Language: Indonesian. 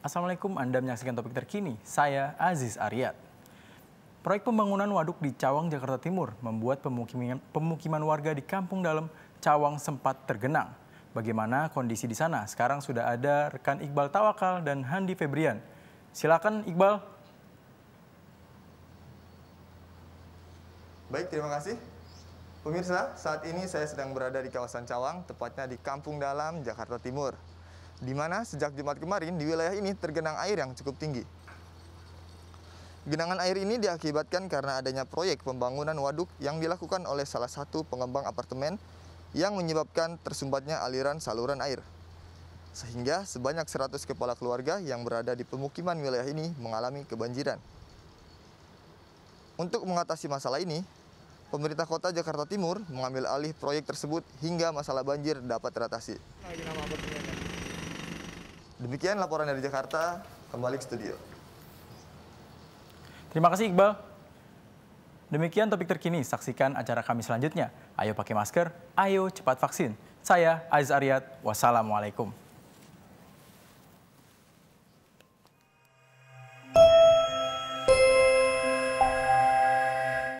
Assalamualaikum, Anda menyaksikan topik terkini. Saya Aziz Aryat. Proyek pembangunan waduk di Cawang, Jakarta Timur membuat pemukiman, pemukiman warga di kampung dalam Cawang sempat tergenang. Bagaimana kondisi di sana? Sekarang sudah ada rekan Iqbal Tawakal dan Handi Febrian. Silakan Iqbal. Baik, terima kasih. Pemirsa, saat ini saya sedang berada di kawasan Cawang, tepatnya di Kampung Dalam, Jakarta Timur di mana sejak Jumat kemarin di wilayah ini tergenang air yang cukup tinggi. Genangan air ini diakibatkan karena adanya proyek pembangunan waduk yang dilakukan oleh salah satu pengembang apartemen yang menyebabkan tersumbatnya aliran saluran air. Sehingga sebanyak 100 kepala keluarga yang berada di pemukiman wilayah ini mengalami kebanjiran. Untuk mengatasi masalah ini, pemerintah kota Jakarta Timur mengambil alih proyek tersebut hingga masalah banjir dapat teratasi. Nah, Demikian laporan dari Jakarta, kembali ke studio. Terima kasih Iqbal. Demikian topik terkini, saksikan acara kami selanjutnya. Ayo pakai masker, ayo cepat vaksin. Saya Aziz Aryat, wassalamualaikum.